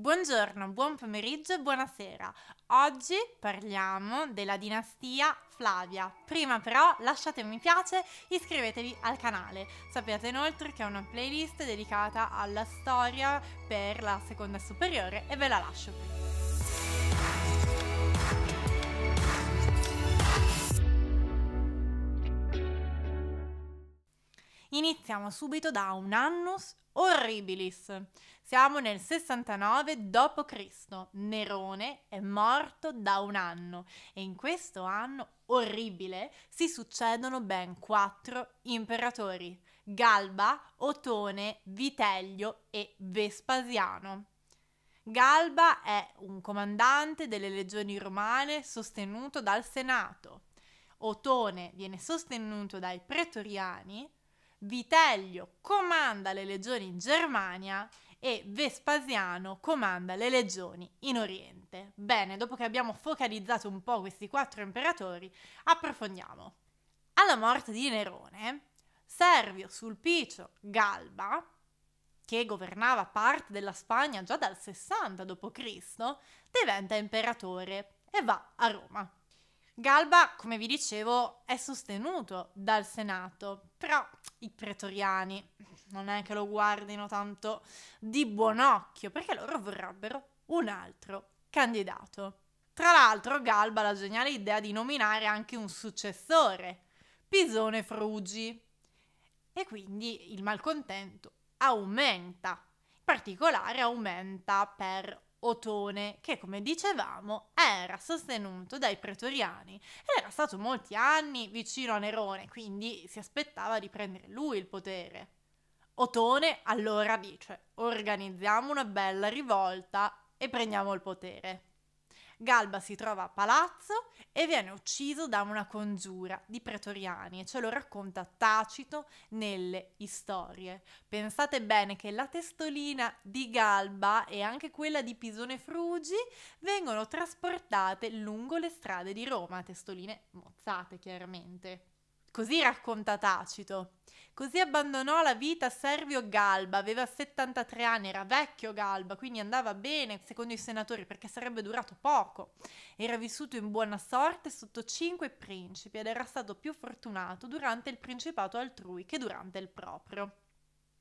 Buongiorno, buon pomeriggio e buonasera. Oggi parliamo della dinastia Flavia. Prima però lasciate un mi piace, iscrivetevi al canale. Sappiate inoltre che ho una playlist dedicata alla storia per la seconda superiore e ve la lascio qui. Iniziamo subito da un annus Orribilis. Siamo nel 69 d.C. Nerone è morto da un anno e in questo anno orribile si succedono ben quattro imperatori: Galba, Otone, Vitellio e Vespasiano. Galba è un comandante delle legioni romane sostenuto dal Senato. Otone viene sostenuto dai pretoriani Vitellio comanda le legioni in Germania e Vespasiano comanda le legioni in Oriente. Bene, dopo che abbiamo focalizzato un po' questi quattro imperatori, approfondiamo. Alla morte di Nerone, Servio Sulpicio Galba, che governava parte della Spagna già dal 60 d.C., diventa imperatore e va a Roma. Galba, come vi dicevo, è sostenuto dal Senato, però i pretoriani non è che lo guardino tanto di buon occhio, perché loro vorrebbero un altro candidato. Tra l'altro Galba ha la geniale idea di nominare anche un successore, Pisone Frugi, e quindi il malcontento aumenta, in particolare aumenta per Otone, che come dicevamo era sostenuto dai pretoriani ed era stato molti anni vicino a Nerone, quindi si aspettava di prendere lui il potere. Otone allora dice: organizziamo una bella rivolta e prendiamo il potere. Galba si trova a palazzo e viene ucciso da una congiura di pretoriani e ce lo racconta Tacito nelle Storie. Pensate bene che la testolina di Galba e anche quella di Pisone Frugi vengono trasportate lungo le strade di Roma, testoline mozzate chiaramente. Così racconta Tacito. Così abbandonò la vita Servio Galba, aveva 73 anni, era vecchio Galba, quindi andava bene secondo i senatori perché sarebbe durato poco. Era vissuto in buona sorte sotto cinque principi ed era stato più fortunato durante il principato altrui che durante il proprio.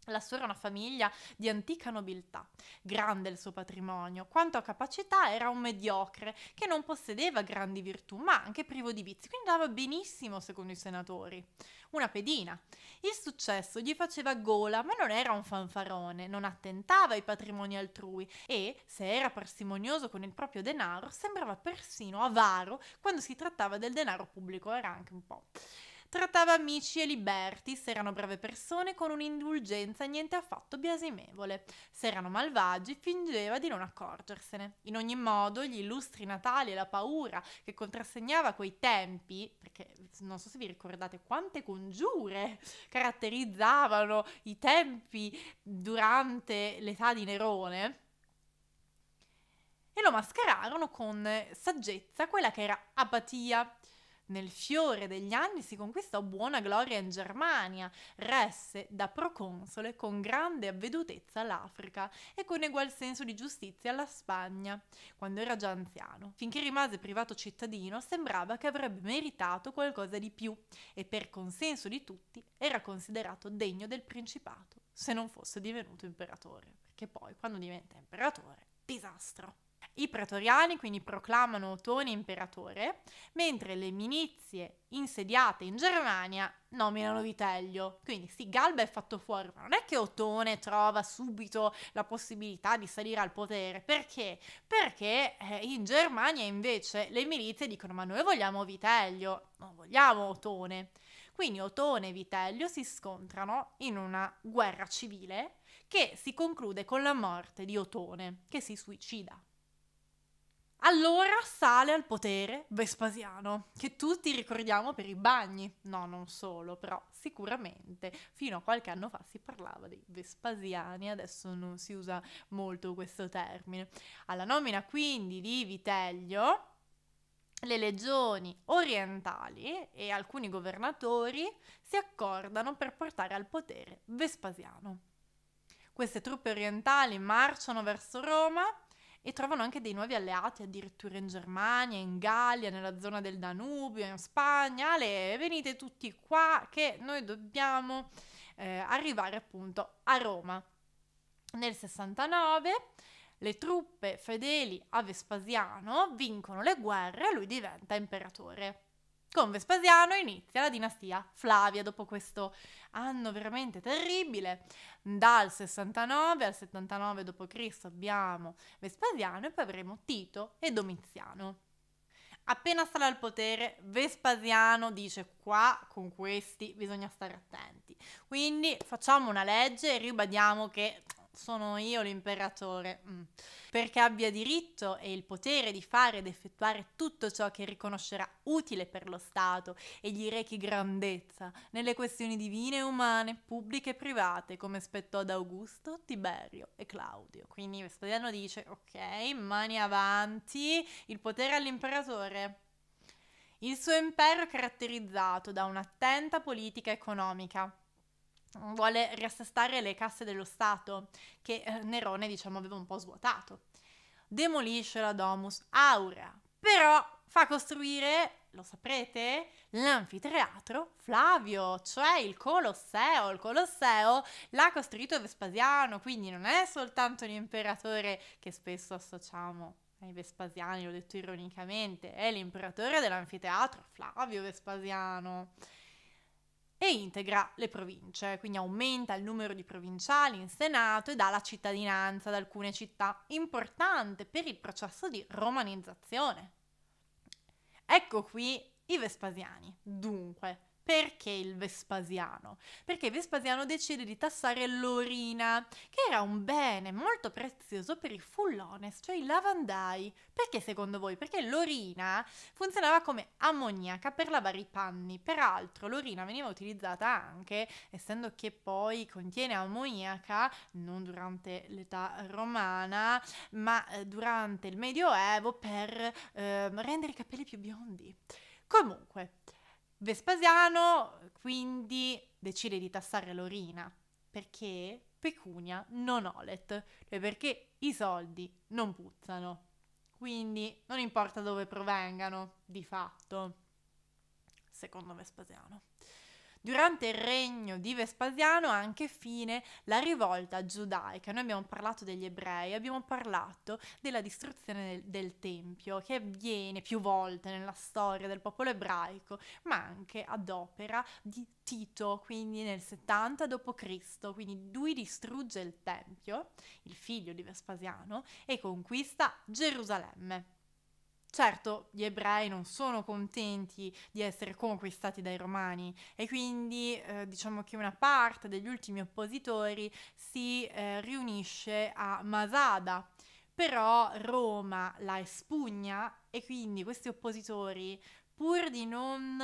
La sua era una famiglia di antica nobiltà, grande il suo patrimonio, quanto a capacità era un mediocre che non possedeva grandi virtù, ma anche privo di vizi, quindi andava benissimo secondo i senatori. Una pedina. Il successo gli faceva gola, ma non era un fanfarone, non attentava ai patrimoni altrui e, se era parsimonioso con il proprio denaro, sembrava persino avaro quando si trattava del denaro pubblico, era anche un po'. Trattava amici e liberti, se erano brave persone, con un'indulgenza niente affatto biasimevole. Se erano malvagi, fingeva di non accorgersene. In ogni modo, gli illustri natali e la paura che contrassegnava quei tempi, perché non so se vi ricordate quante congiure caratterizzavano i tempi durante l'età di Nerone, e lo mascherarono con saggezza quella che era apatia, nel fiore degli anni si conquistò buona gloria in Germania, resse da proconsole con grande avvedutezza l'Africa e con egual senso di giustizia la Spagna, quando era già anziano. Finché rimase privato cittadino sembrava che avrebbe meritato qualcosa di più e per consenso di tutti era considerato degno del principato, se non fosse divenuto imperatore, perché poi quando diventa imperatore, disastro. I pretoriani quindi proclamano Ottone imperatore, mentre le minizie insediate in Germania nominano Vitellio. Quindi sì, Galba è fatto fuori, ma non è che Ottone trova subito la possibilità di salire al potere. Perché? Perché eh, in Germania invece le milizie dicono ma noi vogliamo Vitellio, non vogliamo Ottone. Quindi Ottone e Vitellio si scontrano in una guerra civile che si conclude con la morte di Ottone, che si suicida. Allora sale al potere Vespasiano, che tutti ricordiamo per i bagni, no non solo, però sicuramente fino a qualche anno fa si parlava dei Vespasiani, adesso non si usa molto questo termine. Alla nomina quindi di Vitellio, le legioni orientali e alcuni governatori si accordano per portare al potere Vespasiano. Queste truppe orientali marciano verso Roma e trovano anche dei nuovi alleati addirittura in Germania, in Gallia, nella zona del Danubio, in Spagna. Ale, venite tutti qua che noi dobbiamo eh, arrivare appunto a Roma. Nel 69 le truppe fedeli a Vespasiano vincono le guerre e lui diventa imperatore. Con Vespasiano inizia la dinastia Flavia dopo questo anno veramente terribile. Dal 69 al 79 d.C. abbiamo Vespasiano e poi avremo Tito e Domiziano. Appena sale al potere, Vespasiano dice qua con questi bisogna stare attenti. Quindi facciamo una legge e ribadiamo che sono io l'imperatore, mm. perché abbia diritto e il potere di fare ed effettuare tutto ciò che riconoscerà utile per lo Stato e gli rechi grandezza nelle questioni divine e umane, pubbliche e private, come spettò ad Augusto, Tiberio e Claudio. Quindi Vespasiano dice, ok, mani avanti, il potere all'imperatore. Il suo impero è caratterizzato da un'attenta politica economica vuole riassestare le casse dello Stato che eh, Nerone diciamo aveva un po' svuotato. Demolisce la Domus Aurea, però fa costruire, lo saprete, l'anfiteatro Flavio, cioè il Colosseo. Il Colosseo l'ha costruito Vespasiano, quindi non è soltanto l'imperatore che spesso associamo ai Vespasiani, l'ho detto ironicamente, è l'imperatore dell'anfiteatro Flavio Vespasiano e integra le province, quindi aumenta il numero di provinciali in Senato e dà la cittadinanza ad alcune città, importante per il processo di romanizzazione. Ecco qui i Vespasiani. Dunque, perché il Vespasiano? Perché Vespasiano decide di tassare l'orina, che era un bene molto prezioso per i fullones, cioè i lavandai. Perché secondo voi? Perché l'orina funzionava come ammoniaca per lavare i panni. Peraltro l'orina veniva utilizzata anche, essendo che poi contiene ammoniaca, non durante l'età romana, ma eh, durante il Medioevo per eh, rendere i capelli più biondi. Comunque, Vespasiano quindi decide di tassare l'orina perché pecunia non olet, cioè perché i soldi non puzzano. Quindi non importa dove provengano, di fatto, secondo Vespasiano. Durante il regno di Vespasiano ha anche fine la rivolta giudaica. Noi abbiamo parlato degli ebrei, abbiamo parlato della distruzione del, del Tempio che avviene più volte nella storia del popolo ebraico, ma anche ad opera di Tito, quindi nel 70 d.C., quindi lui distrugge il Tempio, il figlio di Vespasiano, e conquista Gerusalemme. Certo, gli ebrei non sono contenti di essere conquistati dai romani e quindi eh, diciamo che una parte degli ultimi oppositori si eh, riunisce a Masada, però Roma la espugna e quindi questi oppositori, pur di non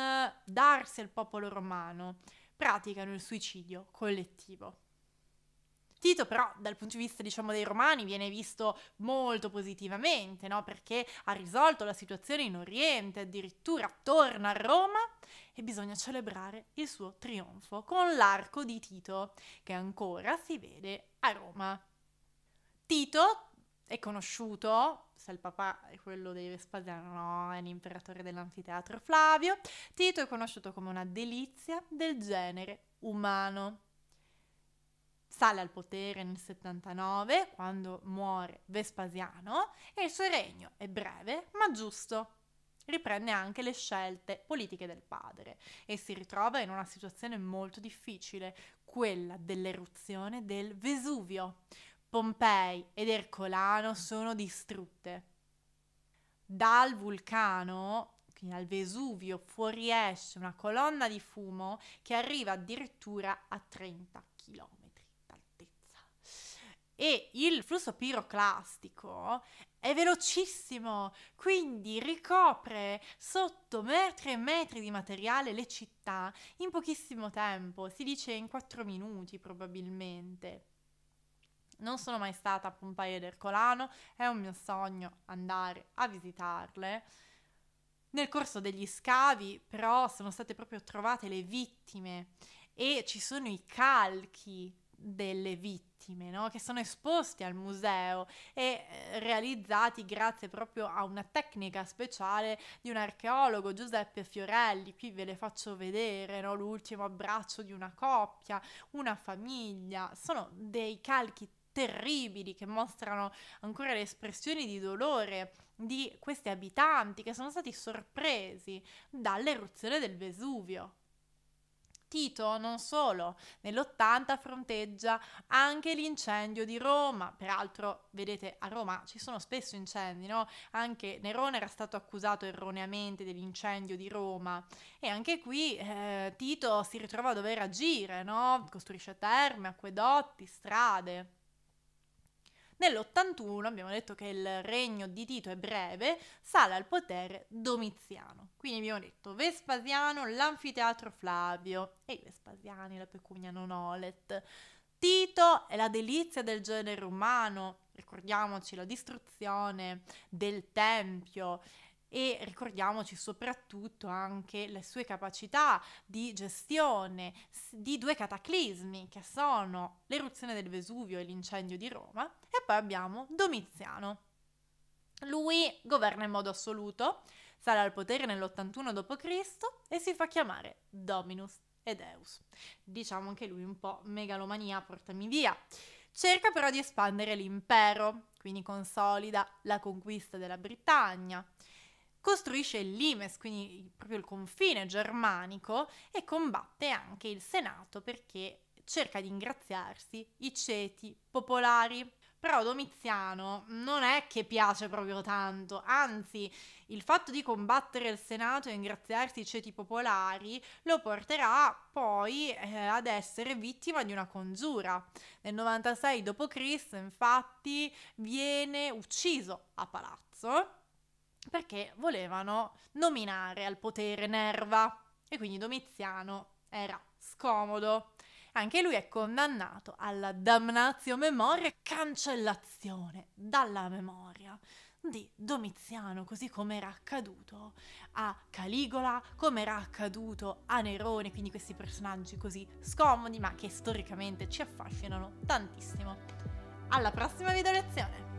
darsi al popolo romano, praticano il suicidio collettivo. Tito però dal punto di vista diciamo dei romani viene visto molto positivamente, no? perché ha risolto la situazione in Oriente, addirittura torna a Roma e bisogna celebrare il suo trionfo con l'arco di Tito, che ancora si vede a Roma. Tito è conosciuto, se il papà è quello di Vespasiano, no, è l'imperatore dell'anfiteatro Flavio, Tito è conosciuto come una delizia del genere umano. Sale al potere nel 79 quando muore Vespasiano e il suo regno è breve ma giusto. Riprende anche le scelte politiche del padre e si ritrova in una situazione molto difficile, quella dell'eruzione del Vesuvio. Pompei ed Ercolano sono distrutte. Dal vulcano, quindi dal Vesuvio, fuoriesce una colonna di fumo che arriva addirittura a 30 km e il flusso piroclastico è velocissimo, quindi ricopre sotto metri e metri di materiale le città in pochissimo tempo, si dice in 4 minuti probabilmente. Non sono mai stata a Pompei ed Ercolano, è un mio sogno andare a visitarle. Nel corso degli scavi però sono state proprio trovate le vittime e ci sono i calchi delle vittime vittime no? che sono esposti al museo e eh, realizzati grazie proprio a una tecnica speciale di un archeologo Giuseppe Fiorelli. Qui ve le faccio vedere, no? l'ultimo abbraccio di una coppia, una famiglia, sono dei calchi terribili che mostrano ancora le espressioni di dolore di questi abitanti che sono stati sorpresi dall'eruzione del Vesuvio. Tito non solo, nell'80 fronteggia anche l'incendio di Roma, peraltro vedete a Roma ci sono spesso incendi, no? Anche Nerone era stato accusato erroneamente dell'incendio di Roma e anche qui eh, Tito si ritrova a dover agire, no? Costruisce terme, acquedotti, strade. Nell'81 abbiamo detto che il regno di Tito è breve, sale al potere Domiziano. Quindi abbiamo detto Vespasiano, l'anfiteatro Flavio e i Vespasiani, la pecunia non olet. Tito è la delizia del genere umano, ricordiamoci la distruzione del Tempio e ricordiamoci soprattutto anche le sue capacità di gestione di due cataclismi che sono l'eruzione del Vesuvio e l'incendio di Roma e poi abbiamo Domiziano. Lui governa in modo assoluto, sale al potere nell'81 d.C. e si fa chiamare Dominus Edeus. Diciamo anche lui un po' megalomania, portami via. Cerca però di espandere l'impero, quindi consolida la conquista della Britannia, costruisce il Limes, quindi proprio il confine germanico, e combatte anche il Senato perché cerca di ingraziarsi i ceti popolari. Però Domiziano non è che piace proprio tanto, anzi il fatto di combattere il Senato e ingraziarsi i ceti popolari lo porterà poi eh, ad essere vittima di una congiura. Nel 96 d.C. infatti viene ucciso a palazzo perché volevano nominare al potere Nerva e quindi Domiziano era scomodo. Anche lui è condannato alla damnatio memoria cancellazione dalla memoria di Domiziano, così come era accaduto a Caligola, come era accaduto a Nerone, quindi questi personaggi così scomodi ma che storicamente ci affascinano tantissimo. Alla prossima video lezione!